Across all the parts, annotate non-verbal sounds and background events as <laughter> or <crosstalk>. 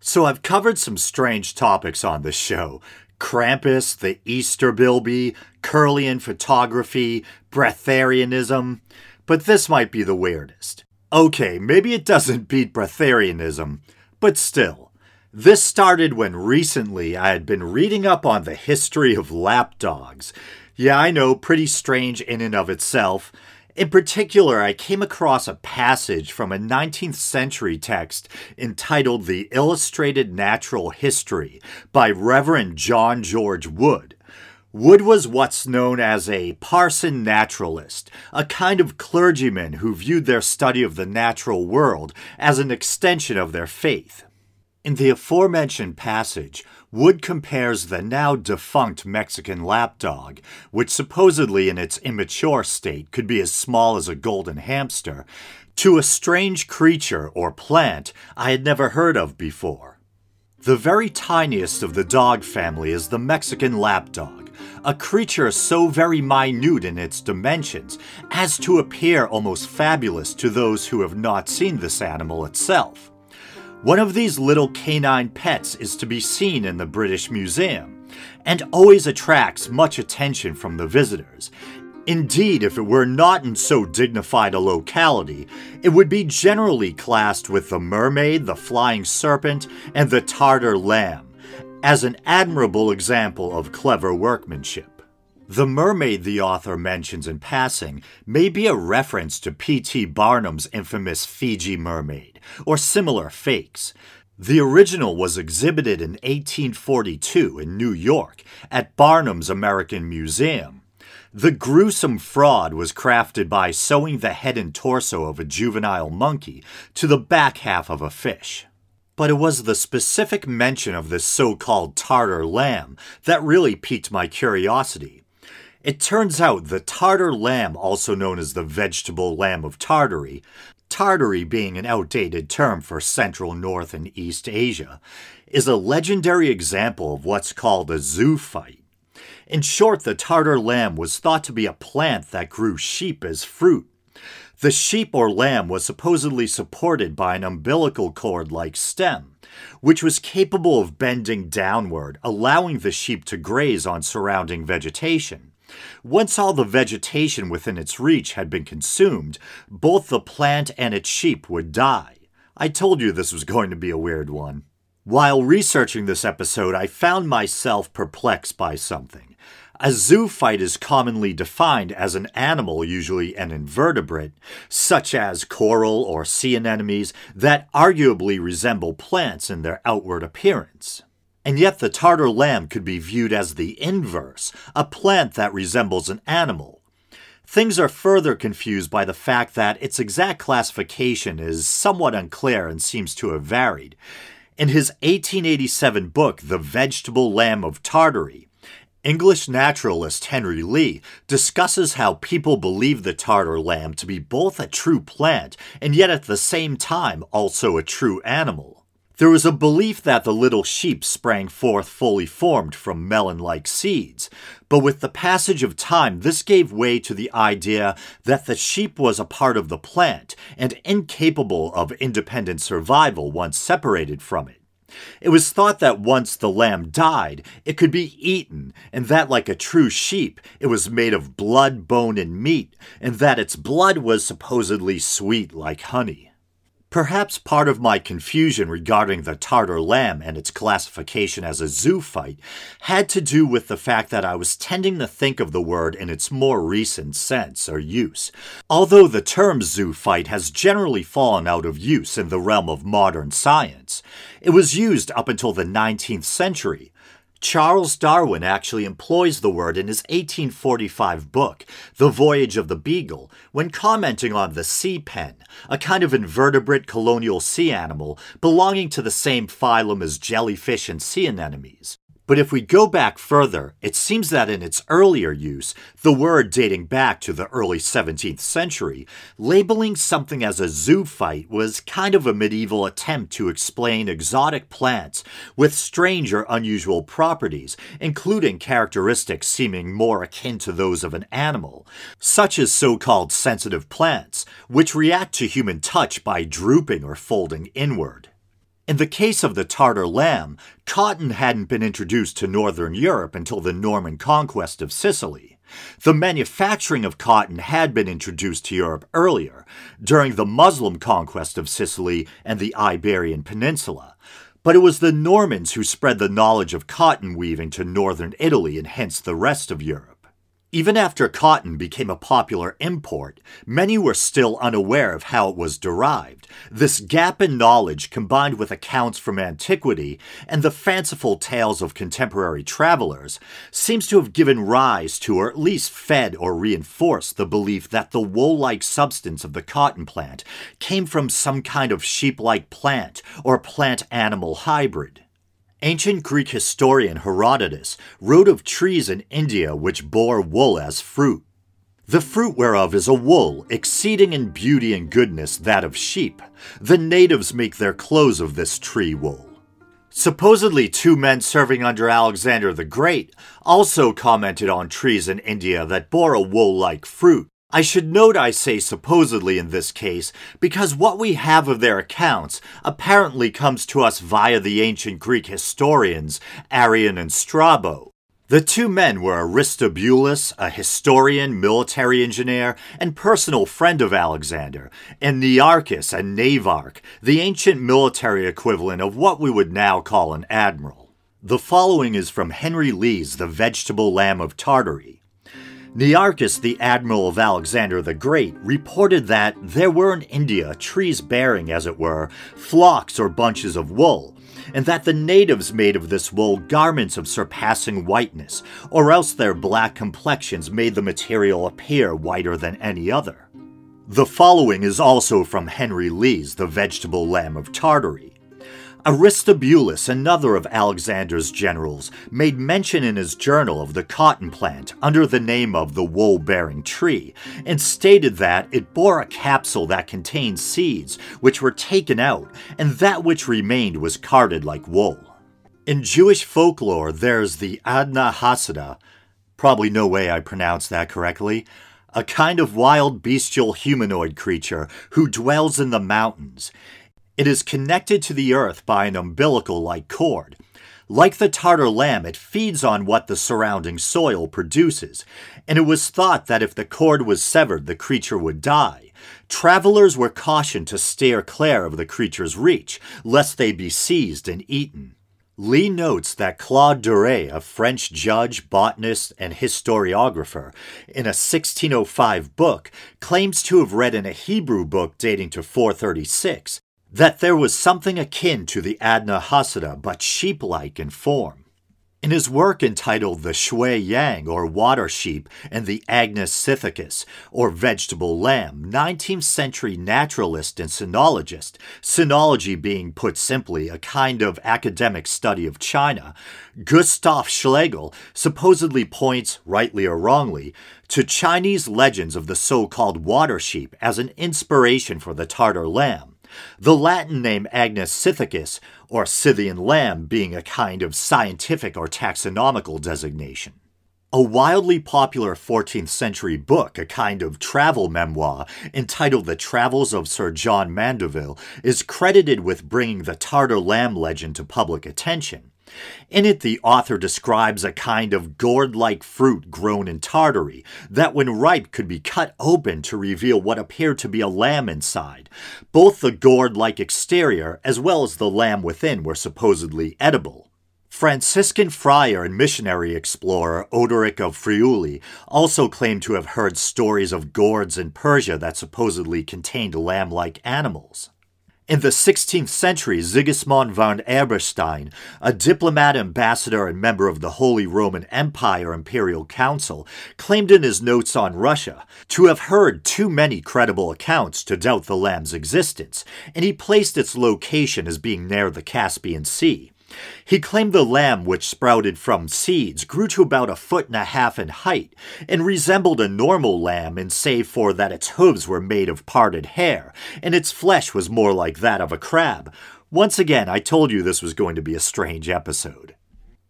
So I've covered some strange topics on this show. Krampus, the Easter Bilby, Curlian photography, Breatharianism, but this might be the weirdest. Okay, maybe it doesn't beat Breatharianism, but still. This started when recently I had been reading up on the history of lapdogs. Yeah, I know, pretty strange in and of itself, in particular, I came across a passage from a 19th century text entitled The Illustrated Natural History by Reverend John George Wood. Wood was what's known as a parson naturalist, a kind of clergyman who viewed their study of the natural world as an extension of their faith. In the aforementioned passage, Wood compares the now defunct Mexican lapdog, which supposedly in its immature state could be as small as a golden hamster, to a strange creature or plant I had never heard of before. The very tiniest of the dog family is the Mexican lapdog, a creature so very minute in its dimensions as to appear almost fabulous to those who have not seen this animal itself. One of these little canine pets is to be seen in the British Museum, and always attracts much attention from the visitors. Indeed, if it were not in so dignified a locality, it would be generally classed with the mermaid, the flying serpent, and the Tartar lamb, as an admirable example of clever workmanship. The mermaid the author mentions in passing may be a reference to P.T. Barnum's infamous Fiji mermaid, or similar fakes. The original was exhibited in 1842 in New York at Barnum's American Museum. The gruesome fraud was crafted by sewing the head and torso of a juvenile monkey to the back half of a fish. But it was the specific mention of this so called Tartar lamb that really piqued my curiosity. It turns out the Tartar lamb, also known as the vegetable lamb of Tartary, Tartary being an outdated term for Central, North, and East Asia, is a legendary example of what's called a zoophyte. In short, the Tartar lamb was thought to be a plant that grew sheep as fruit. The sheep or lamb was supposedly supported by an umbilical cord like stem, which was capable of bending downward, allowing the sheep to graze on surrounding vegetation. Once all the vegetation within its reach had been consumed, both the plant and its sheep would die. I told you this was going to be a weird one. While researching this episode, I found myself perplexed by something. A zoophyte is commonly defined as an animal, usually an invertebrate, such as coral or sea anemones, that arguably resemble plants in their outward appearance. And yet the Tartar lamb could be viewed as the inverse, a plant that resembles an animal. Things are further confused by the fact that its exact classification is somewhat unclear and seems to have varied. In his 1887 book, The Vegetable Lamb of Tartary, English naturalist Henry Lee discusses how people believe the Tartar lamb to be both a true plant and yet at the same time also a true animal. There was a belief that the little sheep sprang forth fully formed from melon like seeds, but with the passage of time, this gave way to the idea that the sheep was a part of the plant and incapable of independent survival once separated from it. It was thought that once the lamb died, it could be eaten, and that, like a true sheep, it was made of blood, bone, and meat, and that its blood was supposedly sweet like honey. Perhaps part of my confusion regarding the Tartar lamb and its classification as a zoophyte had to do with the fact that I was tending to think of the word in its more recent sense or use. Although the term zoophyte has generally fallen out of use in the realm of modern science, it was used up until the 19th century Charles Darwin actually employs the word in his 1845 book, The Voyage of the Beagle, when commenting on the sea pen, a kind of invertebrate colonial sea animal belonging to the same phylum as jellyfish and sea anemones. But if we go back further, it seems that in its earlier use, the word dating back to the early 17th century, labeling something as a zoophyte was kind of a medieval attempt to explain exotic plants with strange or unusual properties, including characteristics seeming more akin to those of an animal, such as so-called sensitive plants, which react to human touch by drooping or folding inward. In the case of the Tartar lamb, cotton hadn't been introduced to northern Europe until the Norman conquest of Sicily. The manufacturing of cotton had been introduced to Europe earlier, during the Muslim conquest of Sicily and the Iberian Peninsula. But it was the Normans who spread the knowledge of cotton weaving to northern Italy and hence the rest of Europe. Even after cotton became a popular import, many were still unaware of how it was derived. This gap in knowledge, combined with accounts from antiquity and the fanciful tales of contemporary travelers, seems to have given rise to or at least fed or reinforced the belief that the wool like substance of the cotton plant came from some kind of sheep like plant or plant animal hybrid. Ancient Greek historian Herodotus wrote of trees in India which bore wool as fruit. The fruit whereof is a wool, exceeding in beauty and goodness that of sheep. The natives make their clothes of this tree wool. Supposedly, two men serving under Alexander the Great also commented on trees in India that bore a wool like fruit, I should note I say supposedly in this case, because what we have of their accounts apparently comes to us via the ancient Greek historians Arian and Strabo. The two men were Aristobulus, a historian, military engineer, and personal friend of Alexander, and Nearchus and Navarch, the ancient military equivalent of what we would now call an admiral. The following is from Henry Lee's The Vegetable Lamb of Tartary. Nearchus, the admiral of Alexander the Great, reported that there were in India trees bearing, as it were, flocks or bunches of wool, and that the natives made of this wool garments of surpassing whiteness, or else their black complexions made the material appear whiter than any other. The following is also from Henry Lees, the vegetable lamb of Tartary. Aristobulus, another of Alexander's generals, made mention in his journal of the cotton plant under the name of the wool bearing tree, and stated that it bore a capsule that contained seeds, which were taken out, and that which remained was carded like wool. In Jewish folklore, there's the Adna Hasada, probably no way I pronounced that correctly, a kind of wild bestial humanoid creature who dwells in the mountains. It is connected to the earth by an umbilical like cord. Like the Tartar lamb, it feeds on what the surrounding soil produces, and it was thought that if the cord was severed, the creature would die. Travelers were cautioned to steer clear of the creature's reach, lest they be seized and eaten. Lee notes that Claude Duret, a French judge, botanist, and historiographer, in a 1605 book, claims to have read in a Hebrew book dating to 436 that there was something akin to the Adna Hasada, but sheep like in form. In his work entitled The Shui Yang, or Water Sheep, and the Agnus Scythicus, or Vegetable Lamb, 19th century naturalist and sinologist, sinology being put simply a kind of academic study of China, Gustav Schlegel supposedly points, rightly or wrongly, to Chinese legends of the so called water sheep as an inspiration for the Tartar lamb the Latin name Agnes Scythicus, or Scythian lamb, being a kind of scientific or taxonomical designation. A wildly popular 14th century book, a kind of travel memoir, entitled The Travels of Sir John Mandeville, is credited with bringing the Tartar lamb legend to public attention. In it, the author describes a kind of gourd like fruit grown in Tartary that, when ripe, could be cut open to reveal what appeared to be a lamb inside. Both the gourd like exterior as well as the lamb within were supposedly edible. Franciscan friar and missionary explorer Odoric of Friuli also claimed to have heard stories of gourds in Persia that supposedly contained lamb like animals. In the 16th century, Sigismund von Eberstein, a diplomat, ambassador, and member of the Holy Roman Empire Imperial Council, claimed in his notes on Russia to have heard too many credible accounts to doubt the lamb's existence, and he placed its location as being near the Caspian Sea. He claimed the lamb which sprouted from seeds grew to about a foot and a half in height and resembled a normal lamb in save for that its hooves were made of parted hair and its flesh was more like that of a crab. Once again, I told you this was going to be a strange episode.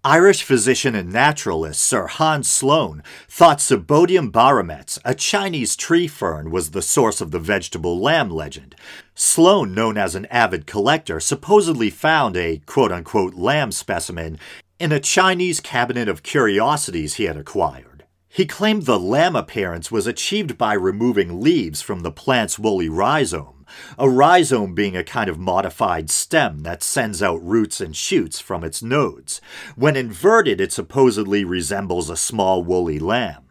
Irish physician and naturalist Sir Hans Sloane thought Cibodium barometz, a Chinese tree fern, was the source of the vegetable lamb legend. Sloane, known as an avid collector, supposedly found a quote unquote lamb specimen in a Chinese cabinet of curiosities he had acquired. He claimed the lamb appearance was achieved by removing leaves from the plant's woolly rhizome a rhizome being a kind of modified stem that sends out roots and shoots from its nodes. When inverted, it supposedly resembles a small woolly lamb.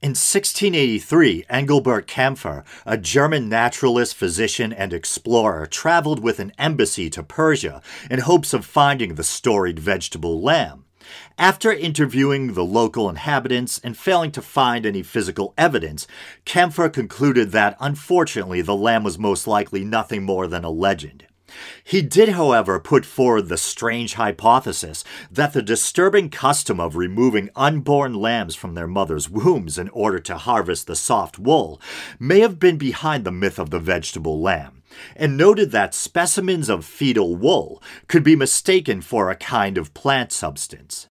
In 1683, Engelbert Kampfer, a German naturalist, physician, and explorer, traveled with an embassy to Persia in hopes of finding the storied vegetable lamb. After interviewing the local inhabitants and failing to find any physical evidence, Kempfer concluded that unfortunately the lamb was most likely nothing more than a legend. He did, however, put forward the strange hypothesis that the disturbing custom of removing unborn lambs from their mothers' wombs in order to harvest the soft wool may have been behind the myth of the vegetable lamb and noted that specimens of fetal wool could be mistaken for a kind of plant substance.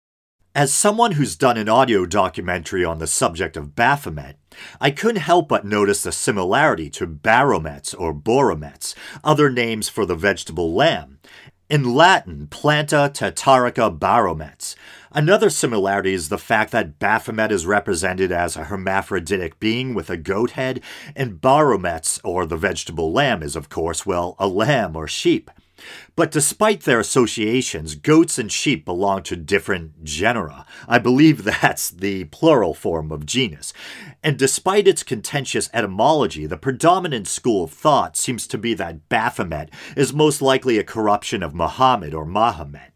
As someone who's done an audio documentary on the subject of Baphomet, I couldn't help but notice the similarity to baromets or boromets, other names for the vegetable lamb, in Latin, Planta Tatarica baromets. Another similarity is the fact that Baphomet is represented as a hermaphroditic being with a goat head, and baromets, or the vegetable lamb, is of course, well, a lamb or sheep. But despite their associations, goats and sheep belong to different genera. I believe that's the plural form of genus. And despite its contentious etymology, the predominant school of thought seems to be that Baphomet is most likely a corruption of Muhammad or Mahomet.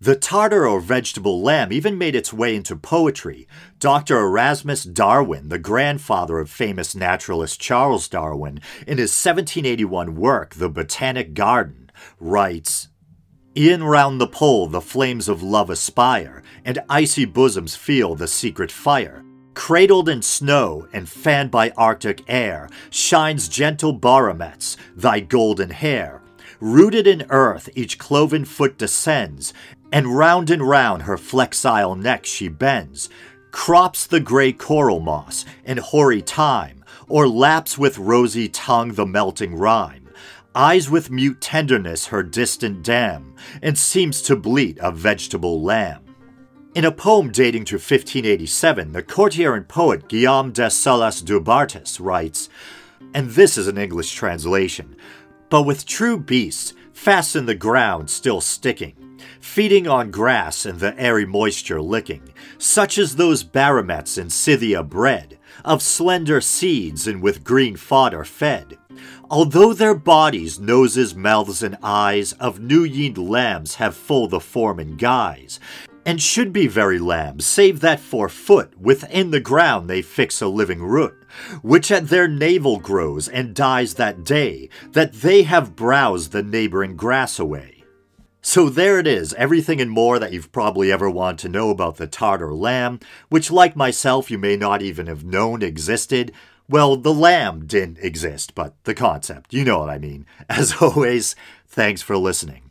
The tartar or vegetable lamb even made its way into poetry. Dr. Erasmus Darwin, the grandfather of famous naturalist Charles Darwin, in his 1781 work, The Botanic Garden, writes, in round the pole the flames of love aspire, and icy bosoms feel the secret fire. Cradled in snow and fanned by arctic air, shines gentle baramets, thy golden hair. Rooted in earth each cloven foot descends, and round and round her flexile neck she bends. Crops the gray coral moss and hoary thyme, or laps with rosy tongue the melting rime eyes with mute tenderness her distant dam, and seems to bleat a vegetable lamb. In a poem dating to 1587, the courtier and poet Guillaume de Salas du Bartas writes, and this is an English translation, but with true beasts, fasten the ground still sticking, feeding on grass and the airy moisture licking, such as those baromets in Scythia bred, of slender seeds and with green fodder fed, Although their bodies, noses, mouths, and eyes of new yeaned lambs have full the form and guise, and should be very lambs, save that for foot within the ground they fix a living root, which at their navel grows and dies that day, that they have browsed the neighboring grass away. So there it is, everything and more that you've probably ever wanted to know about the Tartar lamb, which like myself you may not even have known existed, well, the lamb didn't exist, but the concept, you know what I mean. <laughs> As always, thanks for listening.